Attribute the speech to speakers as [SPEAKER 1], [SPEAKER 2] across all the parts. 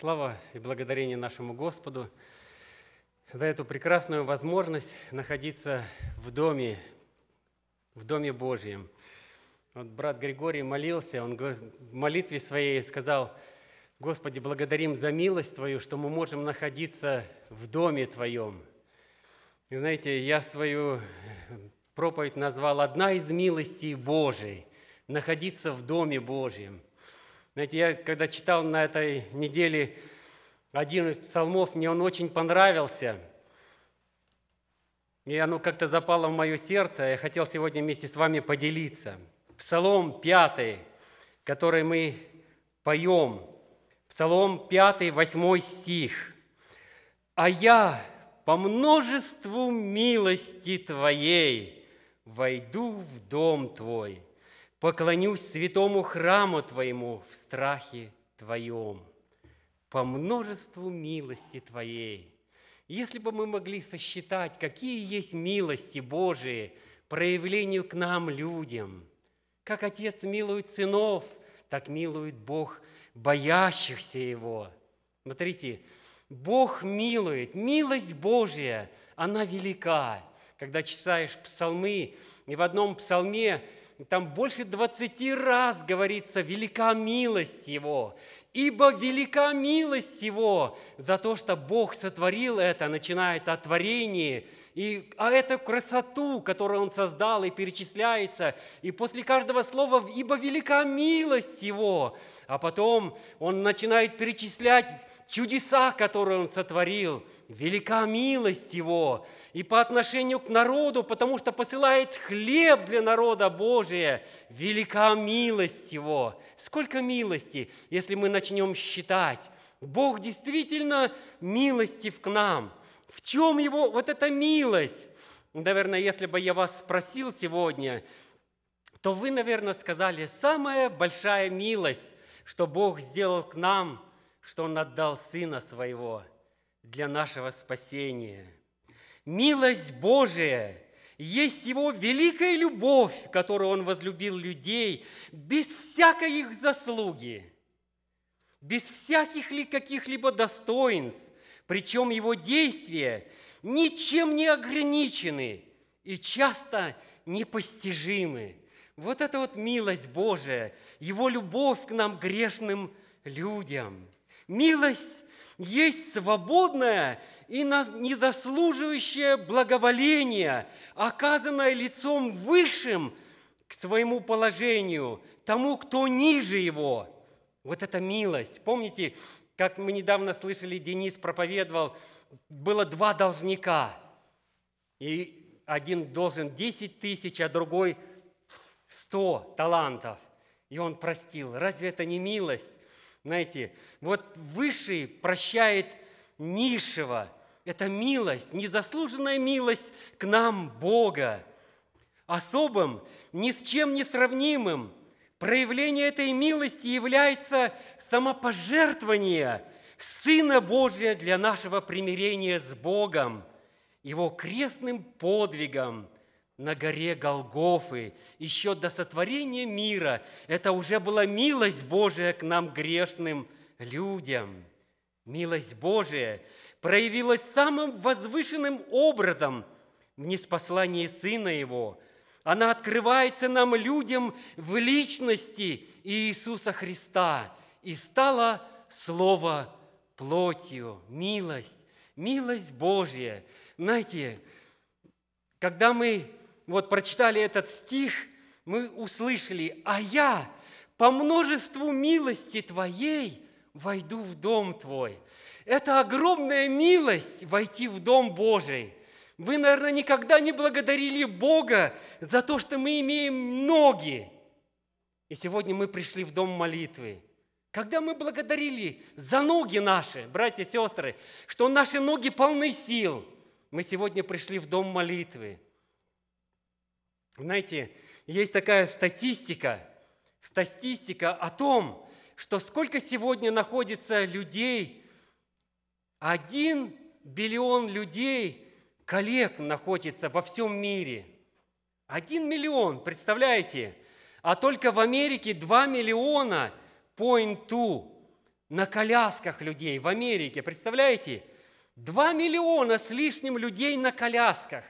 [SPEAKER 1] Слава и благодарение нашему Господу за эту прекрасную возможность находиться в доме, в доме Божьем. Вот брат Григорий молился, он в молитве своей сказал, «Господи, благодарим за милость Твою, что мы можем находиться в доме Твоем». И знаете, я свою проповедь назвал «Одна из милостей Божией» – находиться в доме Божьем – знаете, я когда читал на этой неделе один из псалмов, мне он очень понравился. И оно как-то запало в мое сердце. А я хотел сегодня вместе с вами поделиться. Псалом 5, который мы поем. Псалом 5, 8 стих. «А я по множеству милости Твоей войду в дом Твой» Поклонюсь святому храму Твоему в страхе Твоем, по множеству милости Твоей. Если бы мы могли сосчитать, какие есть милости Божии проявлению к нам, людям, как Отец милует сынов, так милует Бог боящихся Его. Смотрите, Бог милует, милость Божья, она велика. Когда читаешь псалмы, и в одном псалме там больше 20 раз говорится «велика милость Его». Ибо велика милость Его за то, что Бог сотворил это, начинается от творения, и, а эту красоту, которую Он создал, и перечисляется, и после каждого слова «ибо велика милость Его», а потом Он начинает перечислять чудеса, которые Он сотворил, велика милость Его, и по отношению к народу, потому что посылает хлеб для народа Божия. Велика милость Его. Сколько милости, если мы начнем считать. Бог действительно милостив к нам. В чем Его вот эта милость? Наверное, если бы я вас спросил сегодня, то вы, наверное, сказали, самая большая милость, что Бог сделал к нам, что Он отдал Сына Своего для нашего спасения – Милость Божия есть Его великая любовь, которую Он возлюбил людей без всякой их заслуги, без всяких ли каких-либо достоинств, причем Его действия ничем не ограничены и часто непостижимы. Вот это вот милость Божия, Его любовь к нам, грешным людям. Милость есть свободное и незаслуживающее благоволение, оказанное лицом высшим к своему положению, тому, кто ниже его. Вот это милость. Помните, как мы недавно слышали, Денис проповедовал, было два должника. И один должен 10 тысяч, а другой 100 талантов. И он простил. Разве это не милость? Знаете, вот высший прощает низшего. Это милость, незаслуженная милость к нам Бога. Особым, ни с чем не сравнимым проявление этой милости является самопожертвование Сына Божия для нашего примирения с Богом, Его крестным подвигом – на горе Голгофы, еще до сотворения мира, это уже была милость Божия к нам, грешным людям. Милость Божия проявилась самым возвышенным образом в неспослании Сына Его. Она открывается нам, людям, в личности Иисуса Христа и стала Слово плотью, милость, милость Божья. Знаете, когда мы вот прочитали этот стих, мы услышали, а я по множеству милости Твоей войду в дом Твой. Это огромная милость войти в дом Божий. Вы, наверное, никогда не благодарили Бога за то, что мы имеем ноги. И сегодня мы пришли в дом молитвы. Когда мы благодарили за ноги наши, братья и сестры, что наши ноги полны сил, мы сегодня пришли в дом молитвы. Знаете, есть такая статистика, статистика о том, что сколько сегодня находится людей, один биллион людей, коллег находится во всем мире. Один миллион, представляете? А только в Америке 2 миллиона point two на колясках людей в Америке, представляете? 2 миллиона с лишним людей на колясках.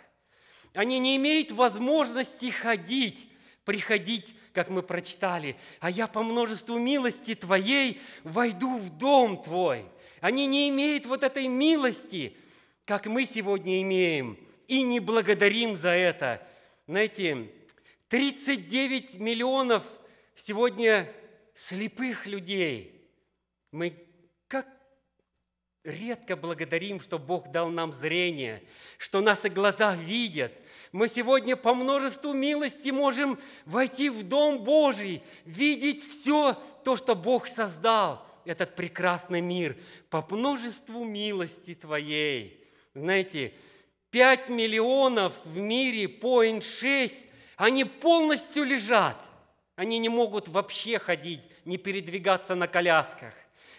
[SPEAKER 1] Они не имеют возможности ходить, приходить, как мы прочитали. А я по множеству милости Твоей войду в дом Твой. Они не имеют вот этой милости, как мы сегодня имеем, и не благодарим за это. Знаете, 39 миллионов сегодня слепых людей. Мы как редко благодарим, что Бог дал нам зрение, что нас и глаза видят, мы сегодня по множеству милости можем войти в Дом Божий, видеть все то, что Бог создал, этот прекрасный мир, по множеству милости Твоей. Знаете, 5 миллионов в мире, поинт 6, они полностью лежат. Они не могут вообще ходить, не передвигаться на колясках.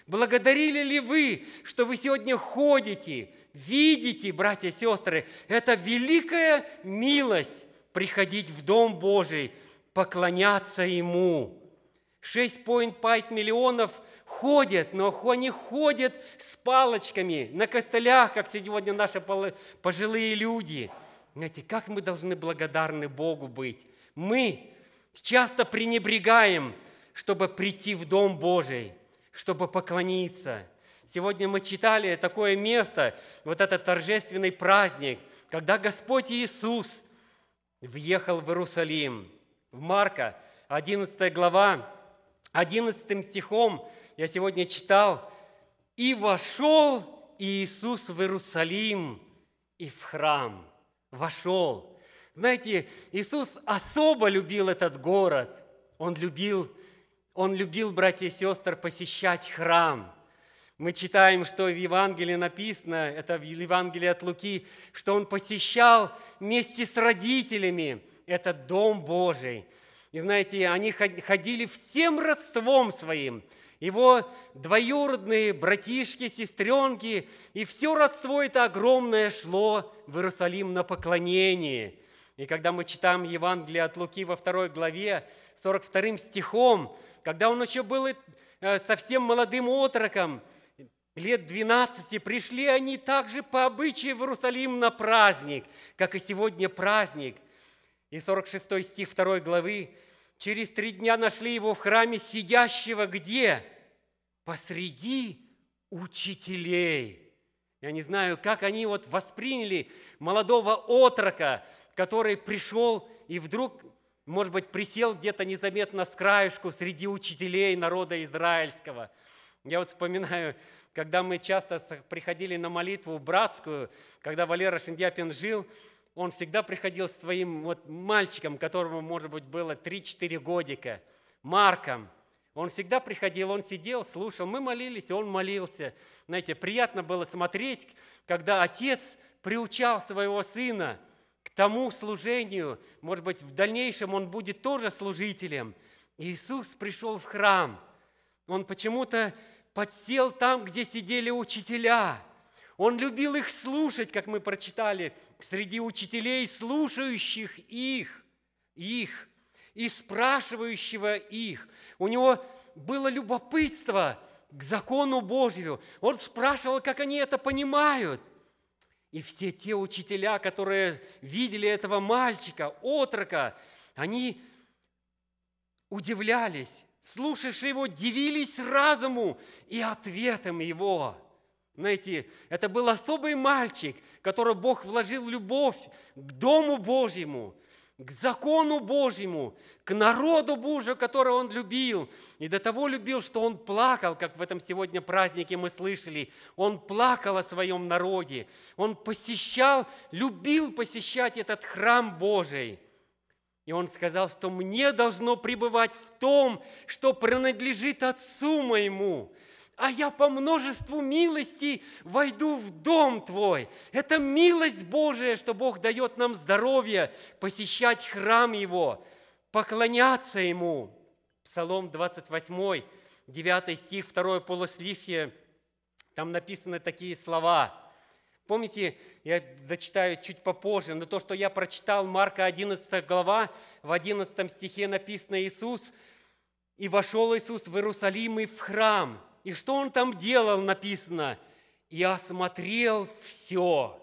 [SPEAKER 1] Благодарили ли вы, что вы сегодня ходите, видите, братья и сестры, это великая милость приходить в Дом Божий, поклоняться Ему. 6,5 миллионов ходят, но они ходят с палочками на костылях, как сегодня наши пожилые люди. Знаете, как мы должны благодарны Богу быть? Мы часто пренебрегаем, чтобы прийти в Дом Божий – чтобы поклониться. Сегодня мы читали такое место, вот этот торжественный праздник, когда Господь Иисус въехал в Иерусалим. В Марка 11 глава, 11 стихом я сегодня читал, «И вошел Иисус в Иерусалим и в храм». Вошел. Знаете, Иисус особо любил этот город. Он любил он любил, братья и сестры, посещать храм. Мы читаем, что в Евангелии написано, это в Евангелии от Луки, что он посещал вместе с родителями этот Дом Божий. И знаете, они ходили всем родством своим, его двоюродные братишки, сестренки, и все родство это огромное шло в Иерусалим на поклонение. И когда мы читаем Евангелие от Луки во второй главе, 42 стихом, когда он еще был э, совсем молодым отроком, лет 12, пришли они также по обычаю в Иерусалим на праздник, как и сегодня праздник. И 46 стих 2 главы. «Через три дня нашли его в храме сидящего где? Посреди учителей». Я не знаю, как они вот восприняли молодого отрока, который пришел и вдруг может быть, присел где-то незаметно с краешку среди учителей народа израильского. Я вот вспоминаю, когда мы часто приходили на молитву братскую, когда Валера Шиндяпин жил, он всегда приходил с своим вот мальчиком, которому, может быть, было 3-4 годика, Марком. Он всегда приходил, он сидел, слушал, мы молились, он молился. Знаете, приятно было смотреть, когда отец приучал своего сына – к тому служению, может быть, в дальнейшем он будет тоже служителем. Иисус пришел в храм. Он почему-то подсел там, где сидели учителя. Он любил их слушать, как мы прочитали, среди учителей, слушающих их, их и спрашивающего их. У него было любопытство к закону Божию. Он спрашивал, как они это понимают – и все те учителя, которые видели этого мальчика, отрока, они удивлялись, слушавшие его, дивились разуму и ответом его. Знаете, это был особый мальчик, которого Бог вложил любовь к Дому Божьему – к закону Божьему, к народу Божию, которого он любил. И до того любил, что он плакал, как в этом сегодня празднике мы слышали. Он плакал о своем народе. Он посещал, любил посещать этот храм Божий. И он сказал, что мне должно пребывать в том, что принадлежит Отцу моему – а я по множеству милостей войду в дом Твой. Это милость Божия, что Бог дает нам здоровье, посещать храм Его, поклоняться Ему. Псалом 28, 9 стих, 2 полуслишье, там написаны такие слова. Помните, я дочитаю чуть попозже, но то, что я прочитал, Марка 11 глава, в 11 стихе написано Иисус, «И вошел Иисус в Иерусалим и в храм, и что он там делал, написано? «И осмотрел все».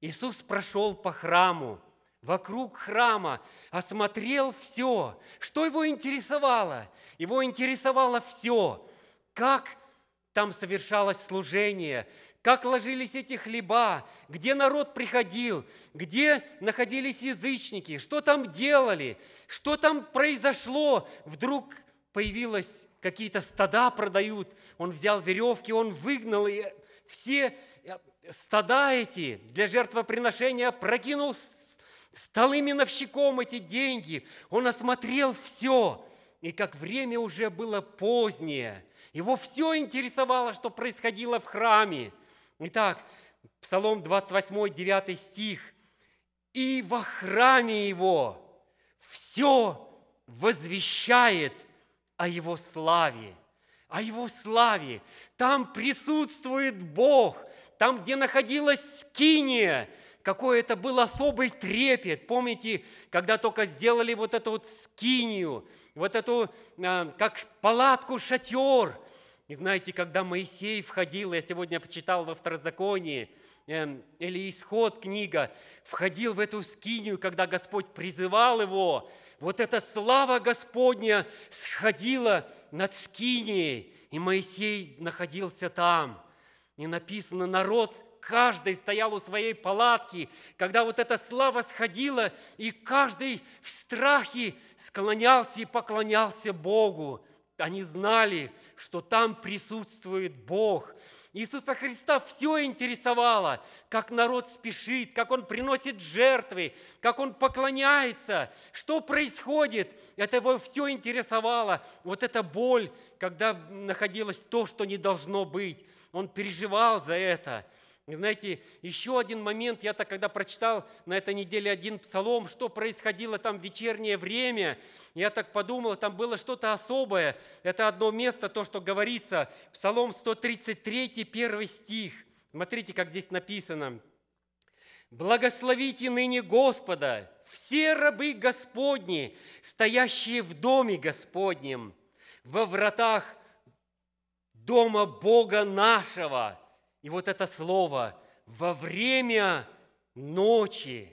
[SPEAKER 1] Иисус прошел по храму, вокруг храма, осмотрел все. Что его интересовало? Его интересовало все. Как там совершалось служение, как ложились эти хлеба, где народ приходил, где находились язычники, что там делали, что там произошло. Вдруг появилась какие-то стада продают, он взял веревки, он выгнал, и все э, стада эти для жертвоприношения прокинул стал миновщиком эти деньги, он осмотрел все, и как время уже было позднее, его все интересовало, что происходило в храме. Итак, Псалом 28, 9 стих. «И во храме его все возвещает – о Его славе, о Его славе. Там присутствует Бог, там, где находилась Скиния, какой это был особый трепет. Помните, когда только сделали вот эту вот скинию, вот эту, а, как палатку, шатер. И знаете, когда Моисей входил, я сегодня почитал во второзаконии – Эм, или исход книга, входил в эту скинию, когда Господь призывал его, вот эта слава Господня сходила над скинией, и Моисей находился там. И написано, народ каждый стоял у своей палатки, когда вот эта слава сходила, и каждый в страхе склонялся и поклонялся Богу. Они знали, что там присутствует Бог. Иисуса Христа все интересовало, как народ спешит, как он приносит жертвы, как он поклоняется, что происходит. Это его все интересовало. Вот эта боль, когда находилось то, что не должно быть. Он переживал за это. Знаете, еще один момент, я так когда прочитал на этой неделе один псалом, что происходило там в вечернее время, я так подумал, там было что-то особое. Это одно место, то, что говорится, псалом 133, первый стих. Смотрите, как здесь написано. «Благословите ныне Господа, все рабы Господни, стоящие в доме Господнем, во вратах дома Бога нашего» И вот это слово «во время ночи»,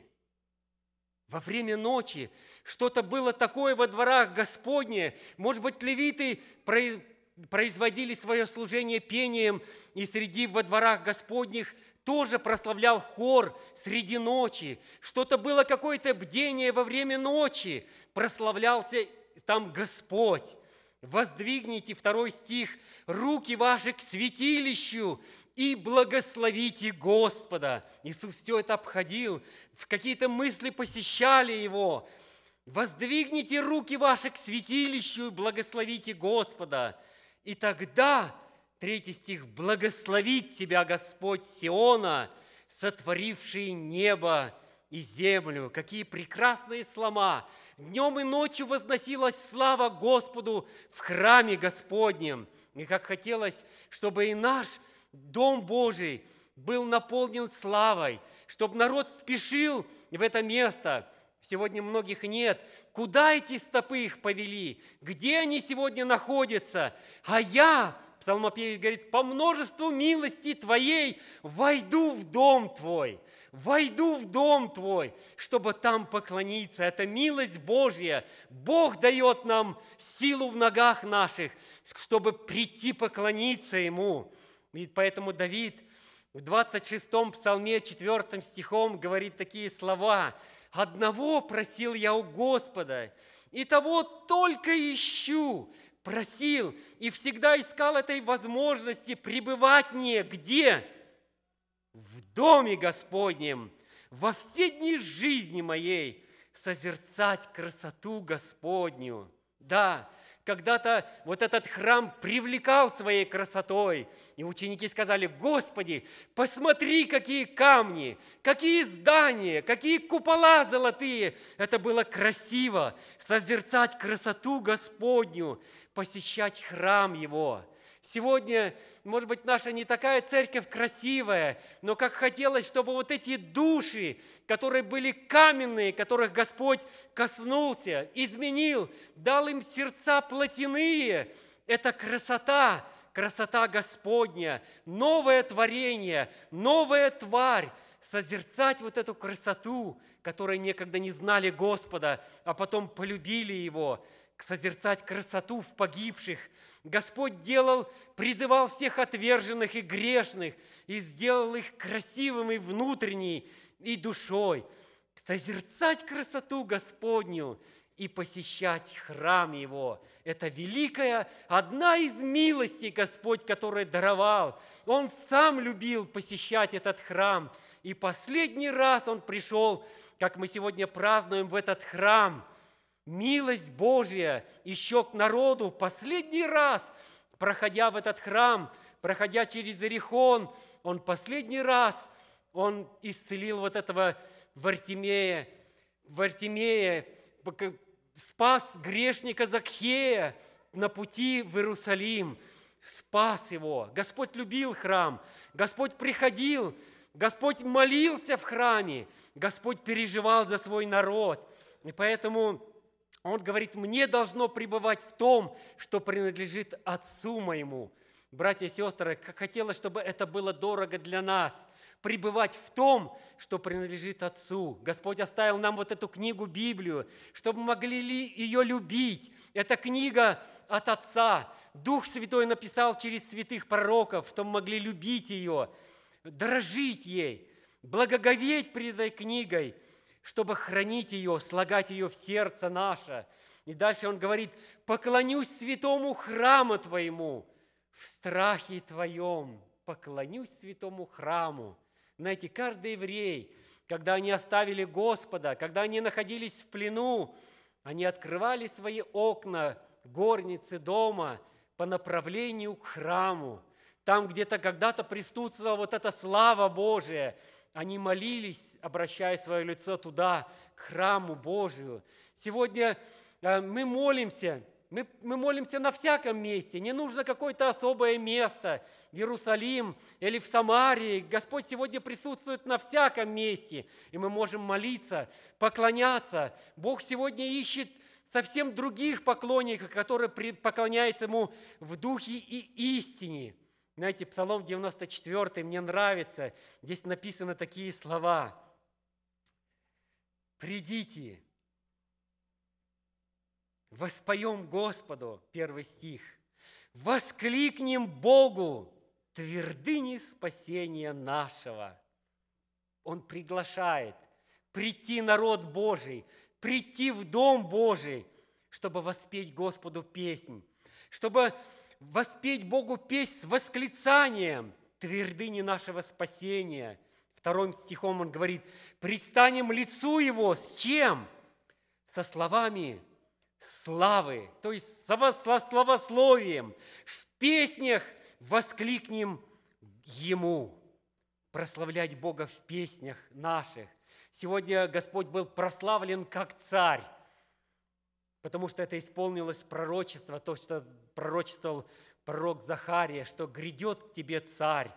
[SPEAKER 1] во время ночи что-то было такое во дворах Господне. Может быть, левиты производили свое служение пением, и среди во дворах Господних тоже прославлял хор среди ночи. Что-то было какое-то бдение во время ночи. Прославлялся там Господь. Воздвигните, второй стих, руки ваши к святилищу и благословите Господа. Иисус все это обходил, в какие-то мысли посещали Его. Воздвигните руки ваши к святилищу и благословите Господа. И тогда, третий стих, благословит тебя Господь Сиона, сотворивший небо и землю. Какие прекрасные слова! Днем и ночью возносилась слава Господу в храме Господнем. И как хотелось, чтобы и наш – Дом Божий был наполнен славой, чтобы народ спешил в это место. Сегодня многих нет. Куда эти стопы их повели? Где они сегодня находятся? А я, псалмопевец говорит, по множеству милости Твоей войду в дом Твой войду в дом твой, чтобы там поклониться. Это милость Божья. Бог дает нам силу в ногах наших, чтобы прийти поклониться Ему. И поэтому Давид в 26-м псалме 4 стихом говорит такие слова. «Одного просил я у Господа, и того только ищу, просил и всегда искал этой возможности пребывать мне где? В доме Господнем, во все дни жизни моей, созерцать красоту Господню». Да, когда-то вот этот храм привлекал своей красотой. И ученики сказали, Господи, посмотри, какие камни, какие здания, какие купола золотые. Это было красиво, созерцать красоту Господню, посещать храм Его – Сегодня, может быть, наша не такая церковь красивая, но как хотелось, чтобы вот эти души, которые были каменные, которых Господь коснулся, изменил, дал им сердца плотяные, это красота, красота Господня, новое творение, новая тварь, созерцать вот эту красоту, которые некогда не знали Господа, а потом полюбили Его, созерцать красоту в погибших – Господь делал, призывал всех отверженных и грешных и сделал их красивыми внутренней и душой, созерцать красоту Господню и посещать храм Его. Это великая, одна из милостей Господь, которая даровал. Он сам любил посещать этот храм. И последний раз Он пришел, как мы сегодня празднуем в этот храм – Милость Божья еще к народу последний раз, проходя в этот храм, проходя через Иерихон, он последний раз, он исцелил вот этого Вартимея, Вартимея, спас грешника Закхея на пути в Иерусалим, спас его. Господь любил храм, Господь приходил, Господь молился в храме, Господь переживал за свой народ. И поэтому а он говорит, мне должно пребывать в том, что принадлежит Отцу моему. Братья и сестры, как хотелось, чтобы это было дорого для нас – пребывать в том, что принадлежит Отцу. Господь оставил нам вот эту книгу, Библию, чтобы могли ли ее любить. Это книга от Отца. Дух Святой написал через святых пророков, чтобы могли любить ее, дорожить ей, благоговеть перед этой книгой – чтобы хранить ее, слагать ее в сердце наше. И дальше он говорит, поклонюсь святому храму твоему, в страхе твоем поклонюсь святому храму. Знаете, каждый еврей, когда они оставили Господа, когда они находились в плену, они открывали свои окна горницы дома по направлению к храму, там где-то когда-то присутствовала вот эта слава Божия – они молились, обращая свое лицо туда, к храму Божию. Сегодня э, мы молимся, мы, мы молимся на всяком месте, не нужно какое-то особое место, Иерусалим или в Самарии. Господь сегодня присутствует на всяком месте, и мы можем молиться, поклоняться. Бог сегодня ищет совсем других поклонников, которые поклоняются Ему в духе и истине – знаете, Псалом 94 мне нравится. Здесь написаны такие слова. «Придите, воспоем Господу» первый стих, «воскликнем Богу твердыни спасения нашего». Он приглашает прийти народ Божий, прийти в дом Божий, чтобы воспеть Господу песнь, чтобы воспеть Богу песнь с восклицанием твердыни нашего спасения. Вторым стихом он говорит, «Пристанем лицу Его с чем?» Со словами славы, то есть словословием. В песнях воскликнем Ему. Прославлять Бога в песнях наших. Сегодня Господь был прославлен как Царь потому что это исполнилось пророчество, то, что пророчествовал пророк Захария, что грядет к тебе царь,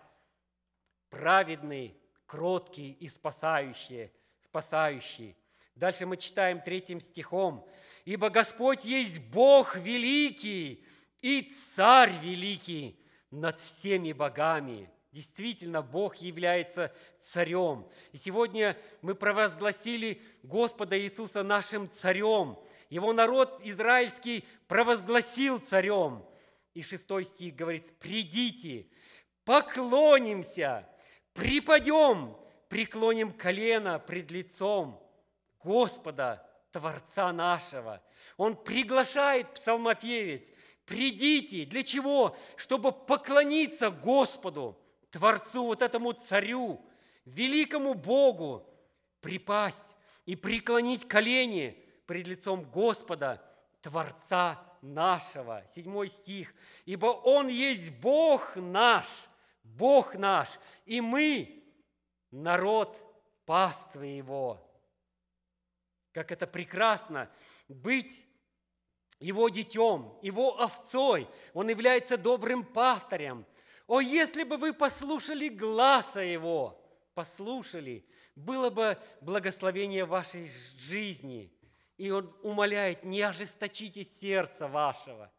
[SPEAKER 1] праведный, кроткий и спасающий, спасающий. Дальше мы читаем третьим стихом. «Ибо Господь есть Бог великий и Царь великий над всеми богами». Действительно, Бог является царем. И сегодня мы провозгласили Господа Иисуса нашим царем – его народ израильский провозгласил царем. И шестой стих говорит, «Придите, поклонимся, припадем, преклоним колено пред лицом Господа, Творца нашего». Он приглашает псалмопевец, «Придите». Для чего? Чтобы поклониться Господу, Творцу, вот этому Царю, великому Богу, припасть и преклонить колени – пред лицом Господа, Творца нашего. Седьмой стих. «Ибо Он есть Бог наш, Бог наш, и мы – народ паствы Его». Как это прекрасно быть его детем, его овцой. Он является добрым пастырем. О, если бы вы послушали глаза его, послушали, было бы благословение вашей жизни – и он умоляет, не ожесточите сердца вашего,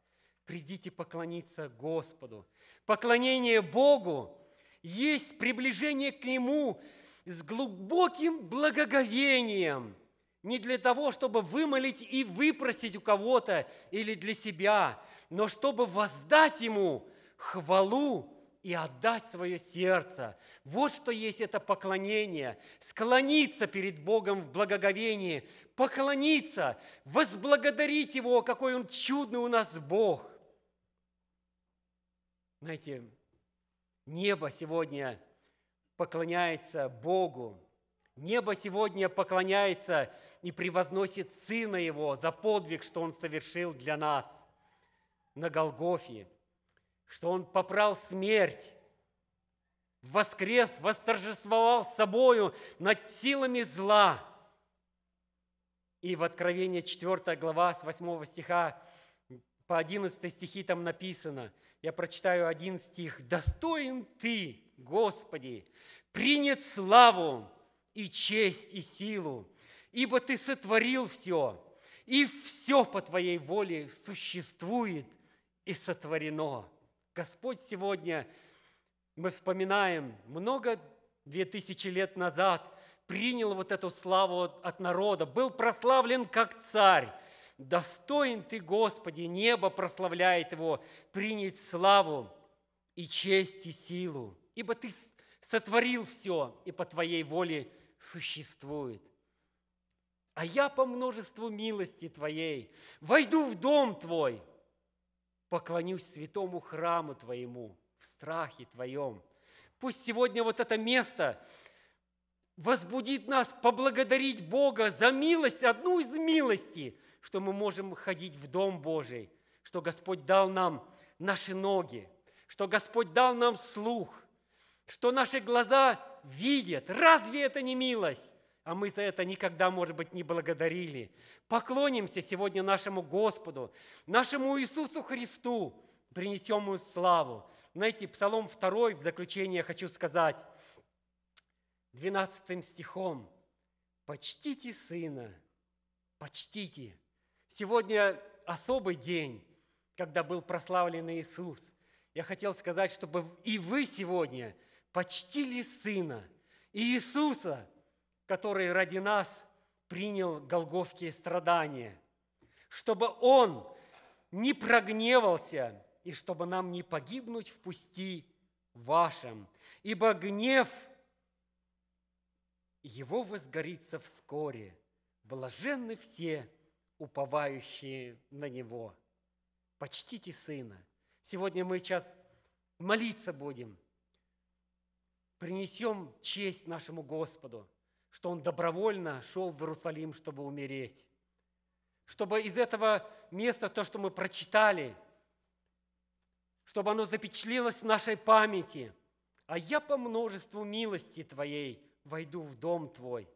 [SPEAKER 1] придите поклониться Господу. Поклонение Богу есть приближение к Нему с глубоким благоговением, не для того, чтобы вымолить и выпросить у кого-то или для себя, но чтобы воздать Ему хвалу и отдать свое сердце. Вот что есть это поклонение. Склониться перед Богом в благоговении, поклониться, возблагодарить Его, какой Он чудный у нас Бог. Знаете, небо сегодня поклоняется Богу. Небо сегодня поклоняется и превозносит Сына Его за подвиг, что Он совершил для нас на Голгофе – что Он попрал смерть, воскрес, восторжествовал собою над силами зла. И в Откровении 4 глава с 8 стиха по 11 стихи там написано, я прочитаю один стих, «Достоин Ты, Господи, принять славу и честь и силу, ибо Ты сотворил все, и все по Твоей воле существует и сотворено». Господь сегодня, мы вспоминаем, много две тысячи лет назад принял вот эту славу от народа, был прославлен как царь. Достоин ты, Господи, небо прославляет его, принять славу и честь и силу, ибо ты сотворил все и по твоей воле существует. А я по множеству милости твоей войду в дом твой – поклонюсь святому храму Твоему в страхе Твоем. Пусть сегодня вот это место возбудит нас поблагодарить Бога за милость, одну из милостей, что мы можем ходить в Дом Божий, что Господь дал нам наши ноги, что Господь дал нам слух, что наши глаза видят. Разве это не милость? а мы за это никогда, может быть, не благодарили. Поклонимся сегодня нашему Господу, нашему Иисусу Христу, принесем ему славу. Знаете, Псалом 2 в заключение хочу сказать, 12 стихом. «Почтите Сына, почтите». Сегодня особый день, когда был прославлен Иисус. Я хотел сказать, чтобы и вы сегодня почтили Сына, Иисуса – который ради нас принял голговские страдания, чтобы Он не прогневался и чтобы нам не погибнуть в пусти вашем. Ибо гнев его возгорится вскоре. Блаженны все, уповающие на Него. Почтите Сына. Сегодня мы сейчас молиться будем. Принесем честь нашему Господу – что он добровольно шел в Иерусалим, чтобы умереть. Чтобы из этого места, то, что мы прочитали, чтобы оно запечатлелось в нашей памяти. А я по множеству милости Твоей войду в дом Твой,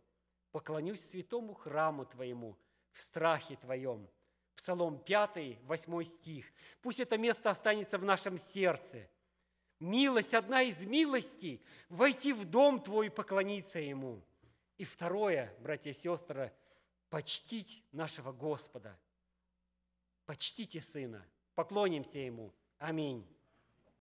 [SPEAKER 1] поклонюсь святому храму Твоему в страхе Твоем. Псалом 5, 8 стих. Пусть это место останется в нашем сердце. Милость, одна из милостей, войти в дом Твой и поклониться Ему – и второе, братья и сестры, почтить нашего Господа. Почтите Сына, поклонимся Ему. Аминь.